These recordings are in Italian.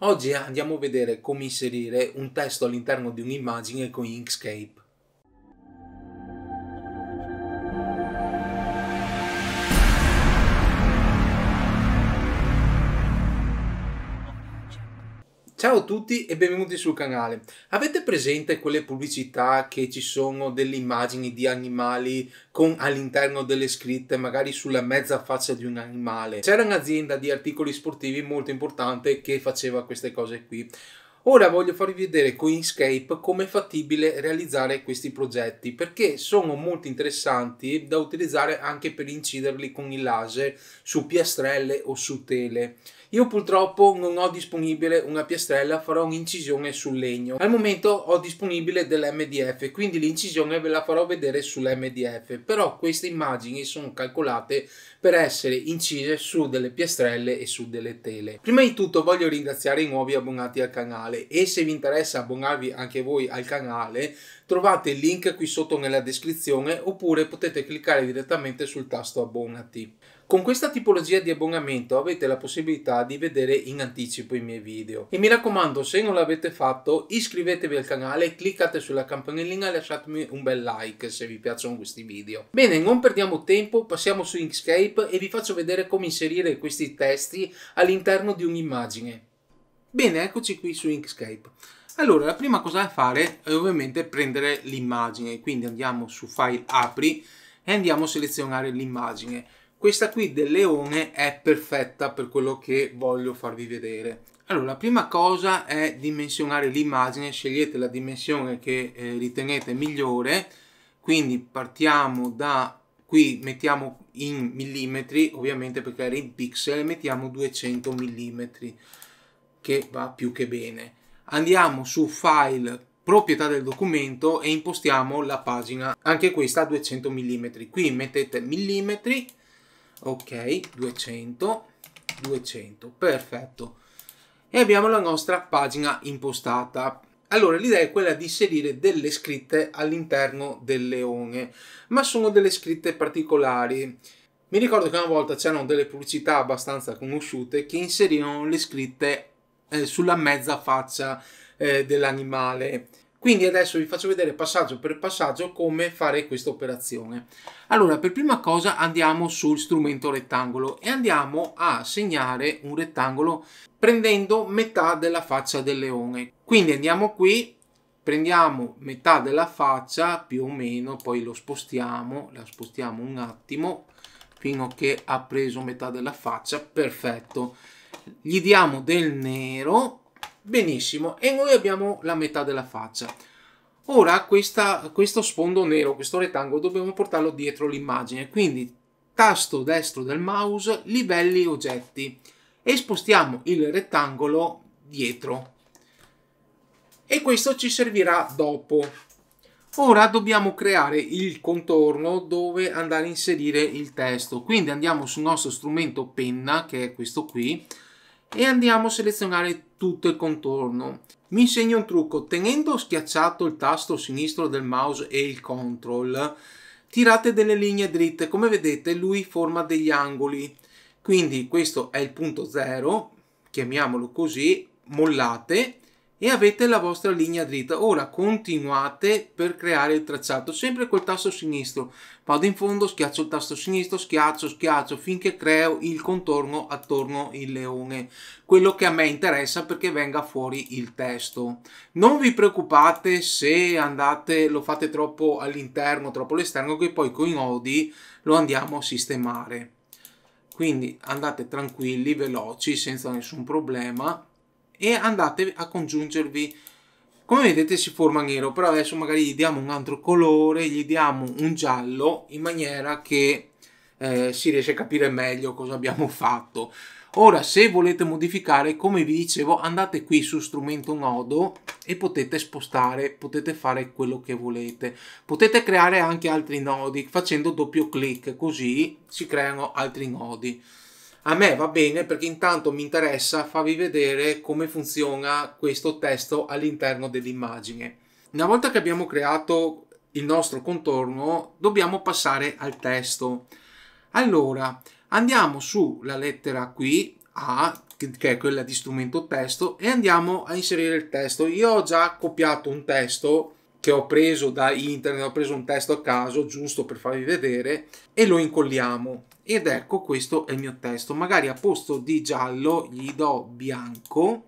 Oggi andiamo a vedere come inserire un testo all'interno di un'immagine con Inkscape. Ciao a tutti e benvenuti sul canale. Avete presente quelle pubblicità che ci sono delle immagini di animali con all'interno delle scritte magari sulla mezza faccia di un animale? C'era un'azienda di articoli sportivi molto importante che faceva queste cose qui. Ora voglio farvi vedere con Inkscape come è fattibile realizzare questi progetti perché sono molto interessanti da utilizzare anche per inciderli con il laser su piastrelle o su tele. Io purtroppo non ho disponibile una piastrella, farò un'incisione sul legno. Al momento ho disponibile dell'MDF, quindi l'incisione ve la farò vedere sull'MDF, però queste immagini sono calcolate per essere incise su delle piastrelle e su delle tele. Prima di tutto voglio ringraziare i nuovi abbonati al canale canale e se vi interessa abbonarvi anche voi al canale trovate il link qui sotto nella descrizione oppure potete cliccare direttamente sul tasto abbonati. Con questa tipologia di abbonamento avete la possibilità di vedere in anticipo i miei video. E mi raccomando, se non l'avete fatto, iscrivetevi al canale, cliccate sulla campanellina e lasciatemi un bel like se vi piacciono questi video. Bene, non perdiamo tempo, passiamo su Inkscape e vi faccio vedere come inserire questi testi all'interno di un'immagine. Bene, eccoci qui su Inkscape. Allora, la prima cosa da fare è ovviamente prendere l'immagine, quindi andiamo su File Apri e andiamo a selezionare l'immagine. Questa qui del leone è perfetta per quello che voglio farvi vedere. Allora, la prima cosa è dimensionare l'immagine, scegliete la dimensione che eh, ritenete migliore, quindi partiamo da qui, mettiamo in millimetri, ovviamente perché era in pixel, mettiamo 200 millimetri che va più che bene. Andiamo su File, Proprietà del documento e impostiamo la pagina, anche questa a 200 mm. Qui mettete millimetri, ok, 200, 200, perfetto. E abbiamo la nostra pagina impostata. Allora, l'idea è quella di inserire delle scritte all'interno del leone, ma sono delle scritte particolari. Mi ricordo che una volta c'erano delle pubblicità abbastanza conosciute che inserivano le scritte eh, sulla mezza faccia eh, dell'animale. Quindi adesso vi faccio vedere passaggio per passaggio come fare questa operazione. Allora, per prima cosa andiamo sul strumento rettangolo e andiamo a segnare un rettangolo prendendo metà della faccia del leone. Quindi andiamo qui, prendiamo metà della faccia più o meno, poi lo spostiamo, la spostiamo un attimo fino a che ha preso metà della faccia, perfetto gli diamo del nero, benissimo, e noi abbiamo la metà della faccia. Ora questa, questo sfondo nero, questo rettangolo, dobbiamo portarlo dietro l'immagine, quindi tasto destro del mouse, livelli oggetti, e spostiamo il rettangolo dietro. E questo ci servirà dopo. Ora dobbiamo creare il contorno dove andare a inserire il testo, quindi andiamo sul nostro strumento penna, che è questo qui, e andiamo a selezionare tutto il contorno. Mi insegna un trucco, tenendo schiacciato il tasto sinistro del mouse e il control, tirate delle linee dritte, come vedete lui forma degli angoli, quindi questo è il punto 0, chiamiamolo così, mollate e avete la vostra linea dritta. Ora continuate per creare il tracciato, sempre col tasto sinistro. Vado in fondo, schiaccio il tasto sinistro, schiaccio, schiaccio, finché creo il contorno attorno il leone. Quello che a me interessa perché venga fuori il testo. Non vi preoccupate se andate, lo fate troppo all'interno, troppo all'esterno, che poi con i nodi lo andiamo a sistemare. Quindi andate tranquilli, veloci, senza nessun problema e andate a congiungervi come vedete si forma nero però adesso magari gli diamo un altro colore gli diamo un giallo in maniera che eh, si riesce a capire meglio cosa abbiamo fatto ora se volete modificare come vi dicevo andate qui su strumento nodo e potete spostare potete fare quello che volete potete creare anche altri nodi facendo doppio clic così si creano altri nodi a me va bene perché intanto mi interessa farvi vedere come funziona questo testo all'interno dell'immagine. Una volta che abbiamo creato il nostro contorno, dobbiamo passare al testo. Allora, andiamo sulla lettera qui, A, che è quella di strumento testo, e andiamo a inserire il testo. Io ho già copiato un testo che ho preso da internet, ho preso un testo a caso giusto per farvi vedere e lo incolliamo. Ed ecco questo è il mio testo. Magari a posto di giallo gli do bianco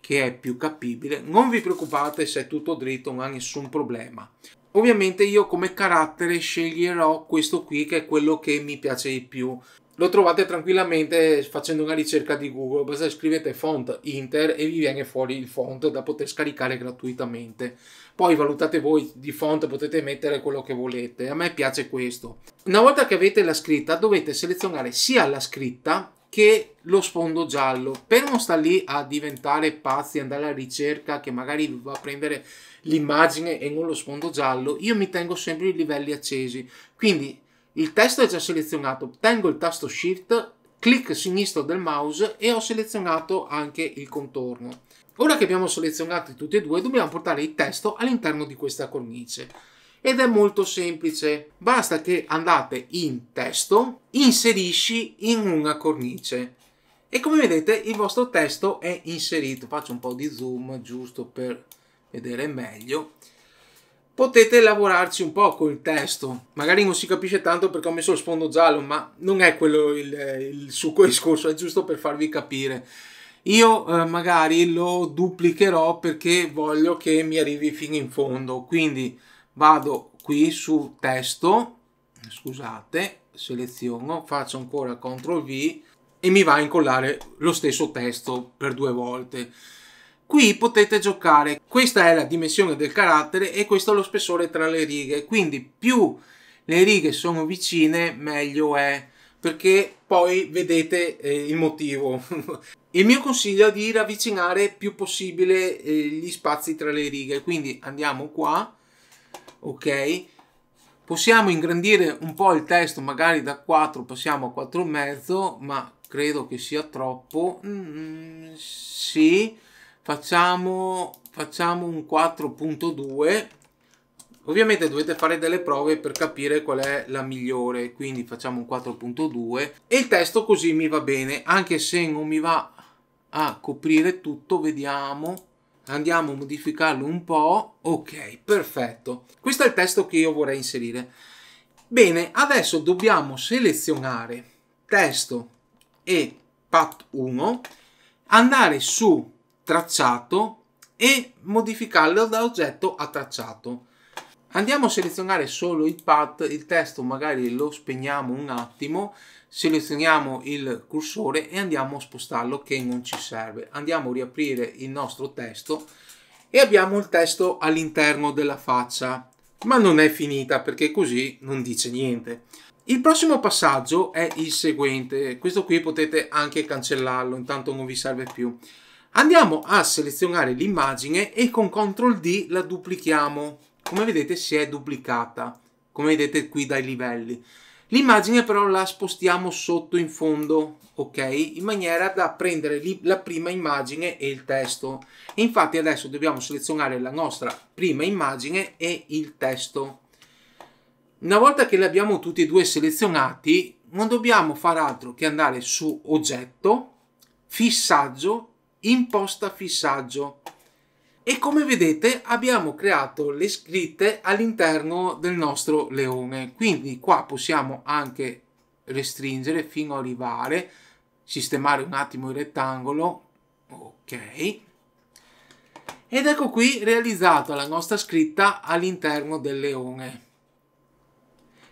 che è più capibile. Non vi preoccupate se è tutto dritto, non ha nessun problema. Ovviamente io come carattere sceglierò questo qui che è quello che mi piace di più lo trovate tranquillamente facendo una ricerca di Google, basta scrivete font Inter e vi viene fuori il font da poter scaricare gratuitamente. Poi valutate voi di font, potete mettere quello che volete, a me piace questo. Una volta che avete la scritta dovete selezionare sia la scritta che lo sfondo giallo per non stare lì a diventare pazzi andare alla ricerca che magari va a prendere l'immagine e non lo sfondo giallo io mi tengo sempre i livelli accesi quindi il testo è già selezionato, tengo il tasto Shift, clic sinistro del mouse e ho selezionato anche il contorno. Ora che abbiamo selezionato tutti e due dobbiamo portare il testo all'interno di questa cornice ed è molto semplice, basta che andate in testo, inserisci in una cornice e come vedete il vostro testo è inserito, faccio un po' di zoom giusto per vedere meglio potete lavorarci un po' col testo. Magari non si capisce tanto perché ho messo lo sfondo giallo, ma non è quello il, il succo discorso, è giusto per farvi capire. Io eh, magari lo duplicherò perché voglio che mi arrivi fino in fondo, quindi vado qui su testo, scusate, seleziono, faccio ancora CTRL V e mi va a incollare lo stesso testo per due volte. Qui potete giocare, questa è la dimensione del carattere e questo è lo spessore tra le righe, quindi più le righe sono vicine meglio è, perché poi vedete eh, il motivo. il mio consiglio è di ravvicinare più possibile eh, gli spazi tra le righe, quindi andiamo qua, ok? Possiamo ingrandire un po' il testo, magari da 4 passiamo a 4,5, ma credo che sia troppo. Mm, sì facciamo, facciamo un 4.2 Ovviamente dovete fare delle prove per capire qual è la migliore, quindi facciamo un 4.2 e il testo così mi va bene, anche se non mi va a coprire tutto, vediamo, andiamo a modificarlo un po', ok, perfetto. Questo è il testo che io vorrei inserire. Bene, adesso dobbiamo selezionare testo e pat1, andare su tracciato e modificarlo da oggetto a tracciato. Andiamo a selezionare solo il path, il testo magari lo spegniamo un attimo, selezioniamo il cursore e andiamo a spostarlo che non ci serve. Andiamo a riaprire il nostro testo e abbiamo il testo all'interno della faccia, ma non è finita perché così non dice niente. Il prossimo passaggio è il seguente, questo qui potete anche cancellarlo, intanto non vi serve più. Andiamo a selezionare l'immagine e con CTRL D la duplichiamo. Come vedete si è duplicata, come vedete qui dai livelli. L'immagine però la spostiamo sotto in fondo, ok? In maniera da prendere la prima immagine e il testo. E infatti adesso dobbiamo selezionare la nostra prima immagine e il testo. Una volta che li abbiamo tutti e due selezionati, non dobbiamo fare altro che andare su oggetto, fissaggio imposta fissaggio e come vedete abbiamo creato le scritte all'interno del nostro leone quindi qua possiamo anche restringere fino a arrivare sistemare un attimo il rettangolo ok ed ecco qui realizzata la nostra scritta all'interno del leone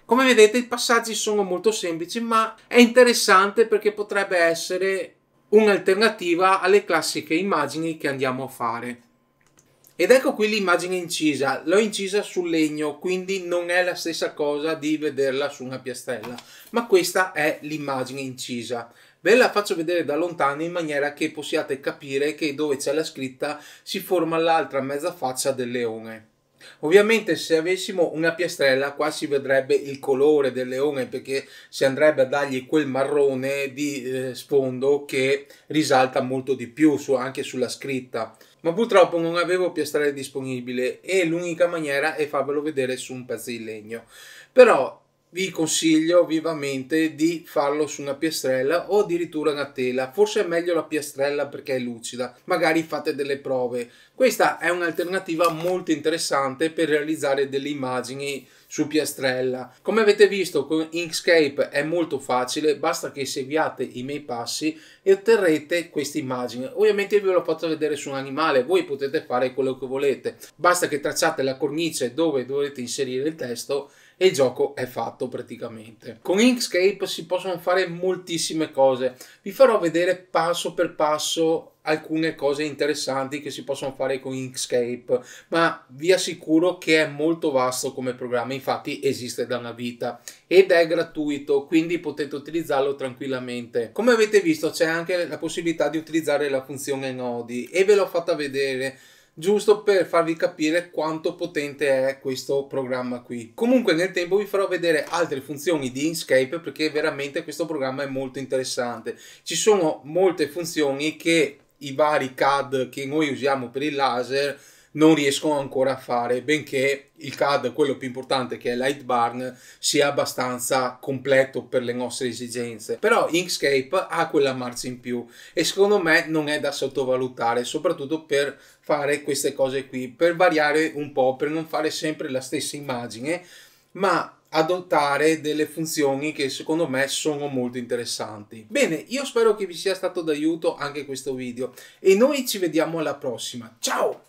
come vedete i passaggi sono molto semplici ma è interessante perché potrebbe essere un'alternativa alle classiche immagini che andiamo a fare. Ed ecco qui l'immagine incisa, l'ho incisa sul legno, quindi non è la stessa cosa di vederla su una piastella, ma questa è l'immagine incisa. Ve la faccio vedere da lontano in maniera che possiate capire che dove c'è la scritta si forma l'altra mezza faccia del leone. Ovviamente se avessimo una piastrella qua si vedrebbe il colore del leone perché si andrebbe a dargli quel marrone di eh, sfondo che risalta molto di più su, anche sulla scritta. Ma purtroppo non avevo piastrelle disponibile e l'unica maniera è farvelo vedere su un pezzo di legno. Però vi consiglio vivamente di farlo su una piastrella o addirittura una tela forse è meglio la piastrella perché è lucida magari fate delle prove questa è un'alternativa molto interessante per realizzare delle immagini su piastrella come avete visto con Inkscape è molto facile basta che seguiate i miei passi e otterrete questa immagine ovviamente ve l'ho fatto vedere su un animale voi potete fare quello che volete basta che tracciate la cornice dove dovete inserire il testo e il gioco è fatto praticamente. Con Inkscape si possono fare moltissime cose, vi farò vedere passo per passo alcune cose interessanti che si possono fare con Inkscape, ma vi assicuro che è molto vasto come programma, infatti esiste da una vita ed è gratuito, quindi potete utilizzarlo tranquillamente. Come avete visto c'è anche la possibilità di utilizzare la funzione nodi e ve l'ho fatta vedere giusto per farvi capire quanto potente è questo programma qui. Comunque nel tempo vi farò vedere altre funzioni di Inkscape perché veramente questo programma è molto interessante. Ci sono molte funzioni che i vari CAD che noi usiamo per il laser non riescono ancora a fare, benché il CAD, quello più importante che è Lightbarn, sia abbastanza completo per le nostre esigenze. Però Inkscape ha quella marcia in più e secondo me non è da sottovalutare, soprattutto per fare queste cose qui, per variare un po', per non fare sempre la stessa immagine, ma adottare delle funzioni che secondo me sono molto interessanti. Bene, io spero che vi sia stato d'aiuto anche questo video e noi ci vediamo alla prossima. Ciao!